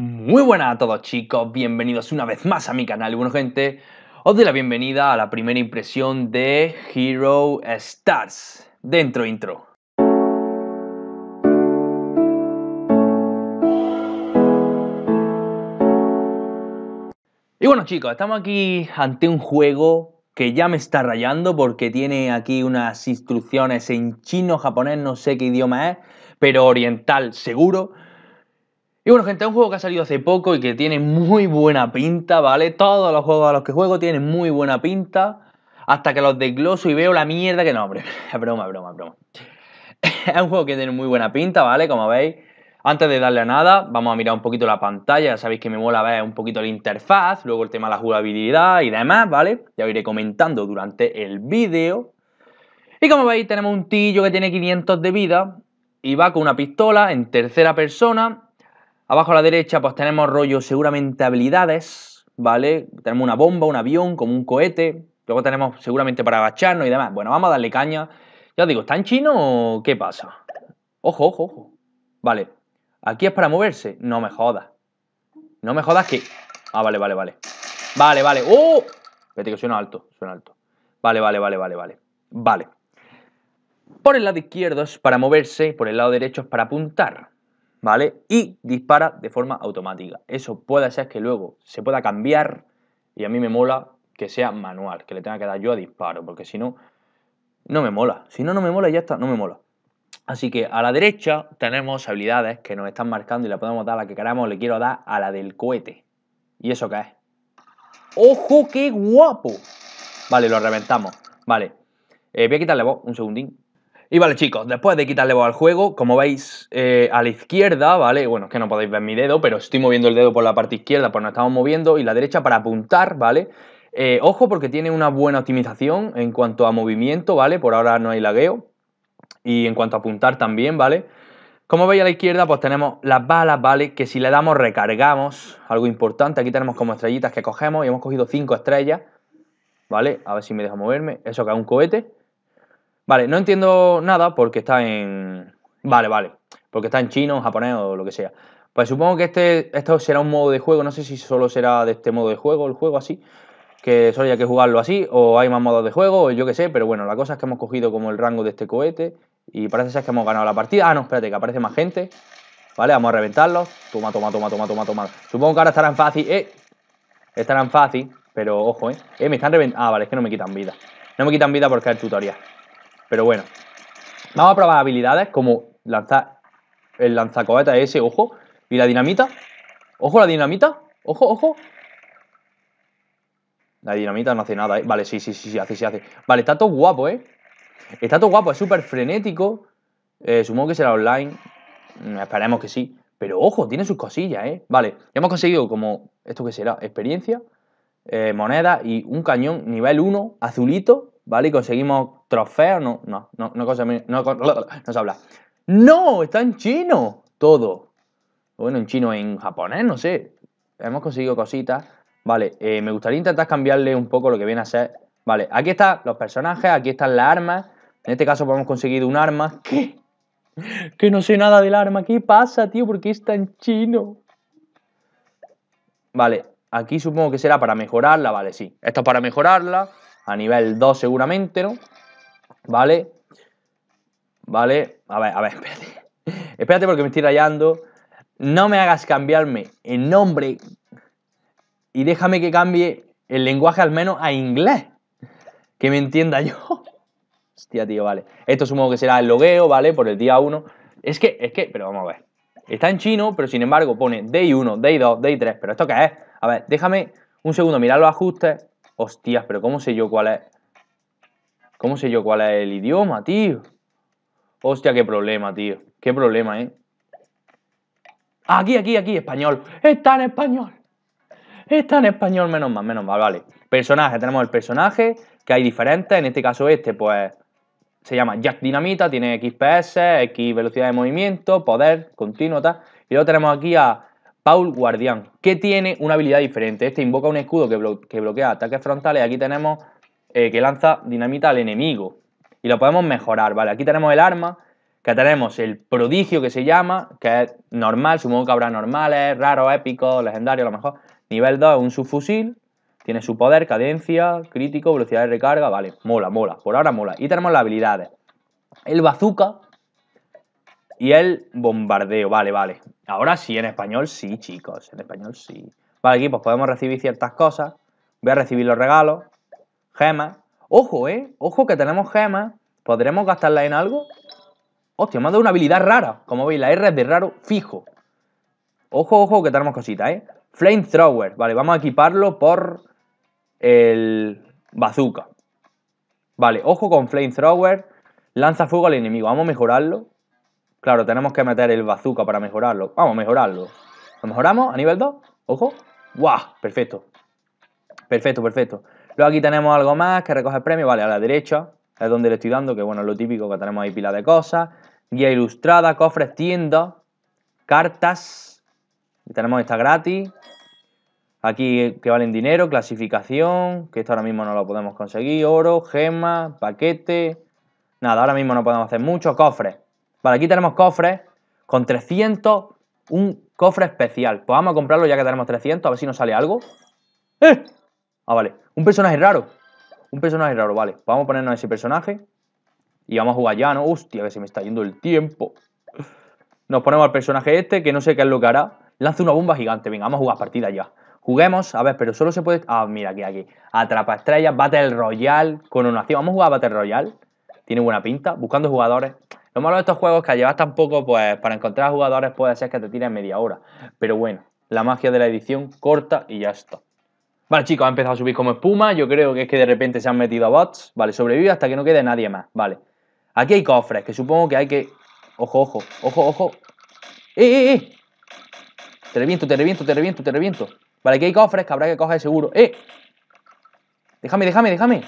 Muy buenas a todos chicos, bienvenidos una vez más a mi canal. Bueno gente, os doy la bienvenida a la primera impresión de Hero Stars. Dentro intro. Y bueno chicos, estamos aquí ante un juego que ya me está rayando porque tiene aquí unas instrucciones en chino, japonés, no sé qué idioma es, pero oriental seguro y bueno, gente, es un juego que ha salido hace poco y que tiene muy buena pinta, ¿vale? Todos los juegos a los que juego tienen muy buena pinta. Hasta que los desgloso y veo la mierda que no, hombre. broma, broma, broma. es un juego que tiene muy buena pinta, ¿vale? Como veis. Antes de darle a nada, vamos a mirar un poquito la pantalla. sabéis que me mola ver un poquito la interfaz, luego el tema de la jugabilidad y demás, ¿vale? Ya iré comentando durante el vídeo. Y como veis, tenemos un tillo que tiene 500 de vida y va con una pistola en tercera persona Abajo a la derecha pues tenemos rollo seguramente habilidades, ¿vale? Tenemos una bomba, un avión, como un cohete. Luego tenemos seguramente para agacharnos y demás. Bueno, vamos a darle caña. Ya os digo, ¿está en chino o qué pasa? Ojo, ojo, ojo. Vale. Aquí es para moverse. No me jodas. No me jodas que... Ah, vale, vale, vale. Vale, vale. ¡Oh! Espérate que suena alto, suena alto. Vale, vale, vale, vale, vale. Vale. Por el lado izquierdo es para moverse, por el lado derecho es para apuntar. ¿vale? Y dispara de forma automática. Eso puede ser que luego se pueda cambiar y a mí me mola que sea manual, que le tenga que dar yo a disparo, porque si no, no me mola. Si no, no me mola y ya está, no me mola. Así que a la derecha tenemos habilidades que nos están marcando y la podemos dar a la que queramos, le quiero dar a la del cohete. ¿Y eso cae. ¡Ojo, qué guapo! Vale, lo reventamos. Vale. Eh, voy a quitarle voz un segundín. Y vale, chicos, después de quitarle voz al juego, como veis eh, a la izquierda, ¿vale? Bueno, es que no podéis ver mi dedo, pero estoy moviendo el dedo por la parte izquierda, pues nos estamos moviendo, y la derecha para apuntar, ¿vale? Eh, ojo porque tiene una buena optimización en cuanto a movimiento, ¿vale? Por ahora no hay lagueo. Y en cuanto a apuntar también, ¿vale? Como veis a la izquierda, pues tenemos las balas, ¿vale? Que si le damos recargamos, algo importante, aquí tenemos como estrellitas que cogemos y hemos cogido 5 estrellas, ¿vale? A ver si me deja moverme, eso que es un cohete. Vale, no entiendo nada porque está en... Vale, vale. Porque está en chino, en japonés o lo que sea. Pues supongo que este, esto será un modo de juego. No sé si solo será de este modo de juego, el juego así. Que solo hay que jugarlo así. O hay más modos de juego, o yo qué sé. Pero bueno, la cosa es que hemos cogido como el rango de este cohete. Y parece ser que hemos ganado la partida. Ah, no, espérate, que aparece más gente. Vale, vamos a reventarlos. Toma, toma, toma, toma, toma, toma. Supongo que ahora estarán fácil. Eh, estarán fácil. Pero ojo, eh. Eh, me están reventando. Ah, vale, es que no me quitan vida. No me quitan vida porque hay tutorial. Pero bueno, vamos a probar habilidades como lanzar el lanzacohetes ese, ojo. Y la dinamita. Ojo, la dinamita. Ojo, ojo. La dinamita no hace nada, ¿eh? Vale, sí, sí, sí, sí, hace, sí, hace. Vale, está todo guapo, ¿eh? Está todo guapo, es súper frenético. Eh, supongo que será online. Mm, esperemos que sí. Pero ojo, tiene sus cosillas, ¿eh? Vale, hemos conseguido como... ¿Esto qué será? Experiencia, eh, moneda y un cañón nivel 1, azulito. ¿vale? Y conseguimos trofeos, no, no, no, no no, se habla. ¡No! Está en chino todo. Bueno, en chino, en japonés, no sé. Hemos conseguido cositas. Vale, eh, me gustaría intentar cambiarle un poco lo que viene a ser. Vale, aquí están los personajes, aquí están las armas. En este caso hemos conseguido un arma. ¿Qué? Que no sé nada del arma. ¿Qué pasa, tío? ¿Por qué está en chino? Vale, aquí supongo que será para mejorarla, vale, sí. Esto es para mejorarla a nivel 2 seguramente, ¿no? ¿Vale? ¿Vale? A ver, a ver, espérate. espérate porque me estoy rayando. No me hagas cambiarme el nombre y déjame que cambie el lenguaje al menos a inglés. Que me entienda yo. Hostia, tío, vale. Esto supongo que será el logueo, ¿vale? Por el día 1. Es que, es que, pero vamos a ver. Está en chino, pero sin embargo pone Day 1, Day 2, Day 3. ¿Pero esto qué es? A ver, déjame un segundo mirar los ajustes Hostias, pero ¿cómo sé yo cuál es? ¿Cómo sé yo cuál es el idioma, tío? Hostia, qué problema, tío. Qué problema, ¿eh? Aquí, aquí, aquí, español. Está en español. Está en español, menos mal, menos mal, vale. Personaje, tenemos el personaje, que hay diferentes. En este caso, este, pues, se llama Jack Dinamita, tiene XPS, X velocidad de movimiento, poder continuo, tal. Y luego tenemos aquí a Paul Guardián, que tiene una habilidad diferente. Este invoca un escudo que, bloquea ataques frontales. Aquí tenemos eh, que lanza dinamita al enemigo. Y lo podemos mejorar, ¿vale? Aquí tenemos el arma, que tenemos el prodigio que se llama, que es normal, supongo que habrá normales, raros, épicos, legendarios a lo mejor. Nivel 2 un subfusil, tiene su poder, cadencia, crítico, velocidad de recarga, vale, mola, mola, por ahora mola. Y tenemos las habilidades. El bazooka y el bombardeo, vale, vale. Ahora sí, en español sí, chicos, en español sí. Vale, aquí pues podemos recibir ciertas cosas. Voy a recibir los regalos, gemas. Ojo, ¿eh? Ojo que tenemos gemas. ¿Podremos gastarla en algo? Hostia, me ha dado una habilidad rara. Como veis, la R es de raro fijo. Ojo, ojo, que tenemos cositas, ¿eh? Flamethrower. Vale, vamos a equiparlo por el bazooka. Vale, ojo con Flamethrower. Lanza fuego al enemigo. Vamos a mejorarlo. Claro, tenemos que meter el bazooka para mejorarlo. Vamos a mejorarlo. ¿Lo mejoramos a nivel 2? Ojo. ¡Guau! Perfecto. Perfecto, perfecto. Luego aquí tenemos algo más que recoge premio. Vale, a la derecha es donde le estoy dando, que bueno, es lo típico que tenemos ahí pila de cosas. Guía ilustrada, cofres, tiendas, cartas. Y tenemos esta gratis. Aquí que valen dinero, clasificación, que esto ahora mismo no lo podemos conseguir. Oro, gema, paquete. Nada, ahora mismo no podemos hacer mucho. Cofres. Vale, aquí tenemos cofres con 300, un cofre especial. Pues vamos a comprarlo ya que tenemos 300, a ver si nos sale algo. ¡Eh! Ah, vale, un personaje raro. Un personaje raro, vale. Pues vamos a ponernos ese personaje. Y vamos a jugar ya, ¿no? Hostia, que se me está yendo el tiempo. Nos ponemos al personaje este, que no sé qué es lo que hará. Lanza una bomba gigante. Venga, vamos a jugar partida ya. Juguemos, a ver, pero solo se puede... Ah, mira, aquí, aquí. Atrapa estrellas, Battle Royale, acción. Vamos a jugar a Battle Royale. Tiene buena pinta. Buscando jugadores. Lo malo de estos juegos es que al llevar tan poco, pues para encontrar jugadores puede ser que te tiren media hora. Pero bueno, la magia de la edición corta y ya está. Vale, chicos, ha empezado a subir como espuma. Yo creo que es que de repente se han metido a bots. Vale, sobrevive hasta que no quede nadie más. Vale. Aquí hay cofres, que supongo que hay que... Ojo, ojo, ojo, ojo. ¡Eh, eh, eh! Te reviento, te reviento, te reviento, te reviento. Vale, aquí hay cofres que habrá que coger seguro. ¡Eh! Déjame, déjame, déjame.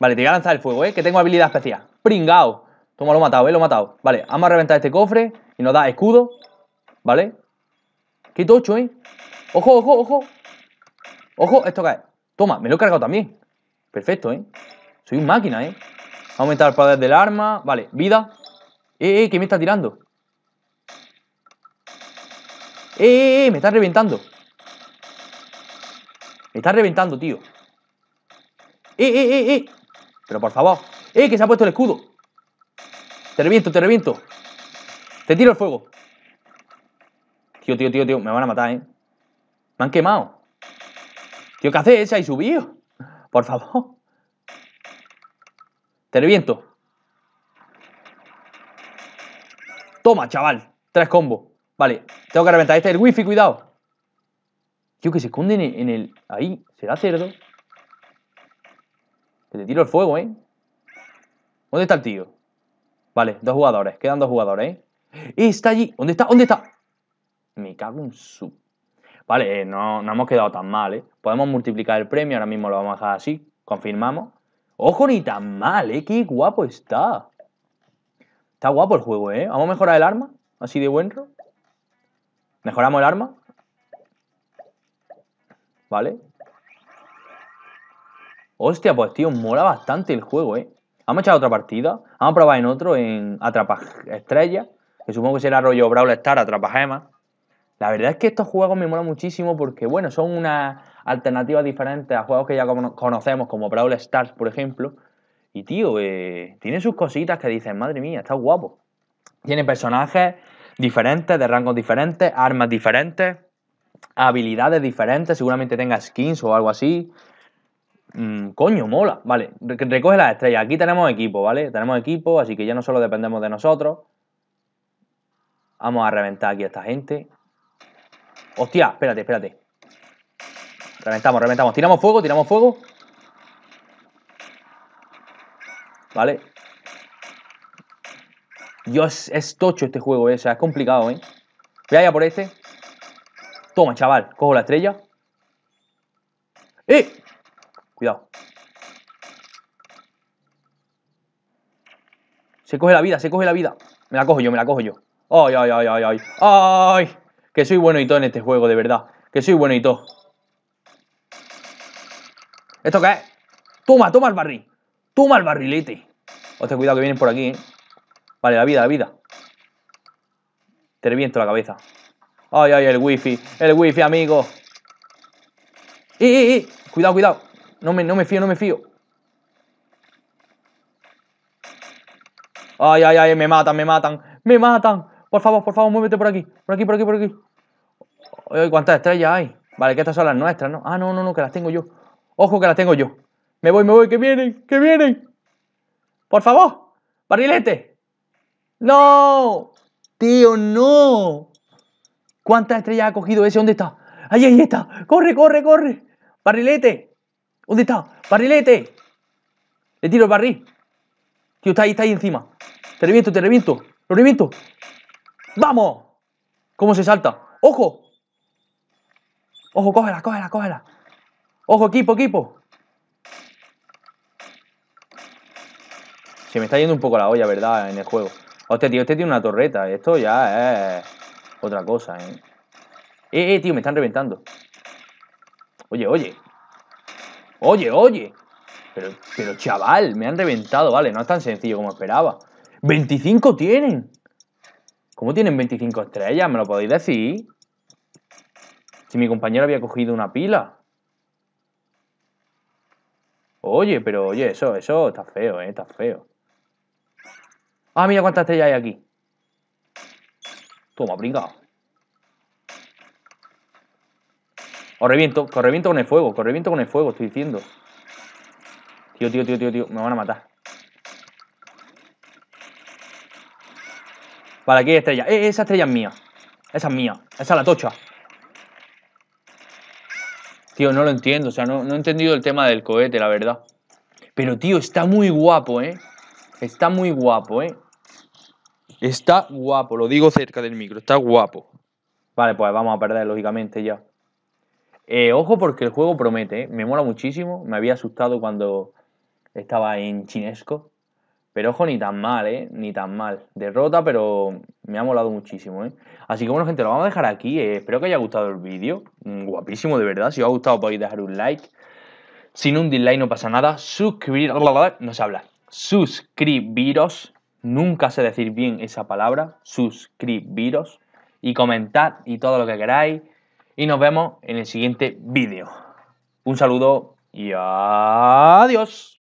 Vale, te voy a lanzar el fuego, ¿eh? Que tengo habilidad especial. Pringao. Toma, lo he matado, ¿eh? Lo he matado. Vale, vamos a reventar este cofre y nos da escudo. ¿Vale? Qué tocho, ¿eh? Ojo, ojo, ojo. Ojo, esto cae. Toma, me lo he cargado también. Perfecto, ¿eh? Soy un máquina, ¿eh? aumentar el poder del arma. Vale, vida. Eh, eh, que me está tirando. Eh, eh, eh, me está reventando. Me está reventando, tío. Eh, eh, eh, eh. Pero por favor. ¡Eh, que se ha puesto el escudo! Te reviento, te reviento. Te tiro el fuego. Tío, tío, tío, tío. Me van a matar, ¿eh? Me han quemado. Tío, ¿qué haces? ahí subido. Por favor. Te reviento. Toma, chaval. Tres combos. Vale, tengo que reventar. Este el wifi, cuidado. Tío, que se esconde en el... Ahí, será cerdo. Que te tiro el fuego, ¿eh? ¿Dónde está el tío? Vale, dos jugadores. Quedan dos jugadores, ¿eh? Está allí. ¿Dónde está? ¿Dónde está? Me cago en su... Vale, eh, no, no hemos quedado tan mal, ¿eh? Podemos multiplicar el premio. Ahora mismo lo vamos a dejar así. Confirmamos. ¡Ojo, ni tan mal, eh! ¡Qué guapo está! Está guapo el juego, ¿eh? Vamos a mejorar el arma. Así de buen. Mejoramos el arma. Vale. Hostia, pues tío, mola bastante el juego, ¿eh? Hemos echado otra partida. hemos probado en otro, en Atrapa Estrella, Que supongo que será rollo Brawl Star, Atrapa Gemas. La verdad es que estos juegos me molan muchísimo porque, bueno, son una alternativa diferente a juegos que ya conocemos, como Brawl Stars, por ejemplo. Y, tío, eh, tiene sus cositas que dicen, madre mía, está guapo. Tiene personajes diferentes, de rangos diferentes, armas diferentes, habilidades diferentes, seguramente tenga skins o algo así. Mm, coño, mola. Vale, recoge las estrellas. Aquí tenemos equipo, ¿vale? Tenemos equipo, así que ya no solo dependemos de nosotros. Vamos a reventar aquí a esta gente. Hostia, espérate, espérate. Reventamos, reventamos. Tiramos fuego, tiramos fuego. Vale. Dios, es tocho este juego, ¿eh? o sea, es complicado, ¿eh? Voy allá por este. Toma, chaval, cojo la estrella. ¡Eh! Cuidado. Se coge la vida, se coge la vida. Me la cojo yo, me la cojo yo. ¡Ay, ay, ay, ay, ay! ¡Ay! Que soy bueno y todo en este juego, de verdad. Que soy bueno y todo. ¿Esto qué es? Toma, toma el barril. Toma el barrilete. Hostia, cuidado que vienen por aquí, eh. Vale, la vida, la vida. Te reviento la cabeza. Ay, ay, el wifi. El wifi, amigo. Y, Cuidado, cuidado. No me, fío, no me fío. Ay, ay, ay, me matan, me matan. Me matan. Por favor, por favor, muévete por aquí. Por aquí, por aquí, por aquí. Ay, cuántas estrellas hay. Vale, que estas son las nuestras, ¿no? Ah, no, no, no, que las tengo yo. Ojo que las tengo yo. Me voy, me voy, que vienen, que vienen. Por favor, barrilete. No. Tío, no. ¿Cuántas estrellas ha cogido ese? ¿Dónde está? Ahí, ahí está. Corre, corre, corre. Barrilete. ¿Dónde está? ¡Barrilete! Le tiro el barril. Tío, está ahí, está ahí encima. Te reviento, te reviento. Lo reviento. ¡Vamos! ¿Cómo se salta? ¡Ojo! ¡Ojo, cógela, cógela, cógela! ¡Ojo, equipo, equipo! Se me está yendo un poco la olla, ¿verdad? En el juego. Hostia, tío, este tiene una torreta. Esto ya es otra cosa, ¿eh? Eh, eh, tío, me están reventando. Oye, oye. Oye, oye. Pero, pero chaval, me han reventado, vale, no es tan sencillo como esperaba. ¡25 tienen! ¿Cómo tienen 25 estrellas? ¿Me lo podéis decir? Si mi compañero había cogido una pila. Oye, pero oye, eso, eso está feo, eh, está feo. Ah, mira cuántas estrellas hay aquí. Toma, brincao. Os reviento, os reviento con el fuego, os con el fuego, estoy diciendo. Tío, tío, tío, tío, tío, me van a matar. Vale, aquí hay estrella. Eh, esa estrella es mía. Esa es mía. Esa es la tocha. Tío, no lo entiendo. O sea, no, no he entendido el tema del cohete, la verdad. Pero, tío, está muy guapo, ¿eh? Está muy guapo, ¿eh? Está guapo. Lo digo cerca del micro. Está guapo. Vale, pues vamos a perder, lógicamente, ya. Eh, ojo porque el juego promete, ¿eh? me mola muchísimo. Me había asustado cuando estaba en Chinesco. Pero ojo, ni tan mal, ¿eh? Ni tan mal. Derrota, pero me ha molado muchísimo, ¿eh? Así que bueno, gente, lo vamos a dejar aquí. Espero que haya gustado el vídeo. Mm, guapísimo, de verdad. Si os ha gustado podéis dejar un like. Sin un dislike no pasa nada. Suscribir... No se habla. Suscribiros. Nunca sé decir bien esa palabra. Suscribiros. Y comentad y todo lo que queráis y nos vemos en el siguiente vídeo. Un saludo y adiós.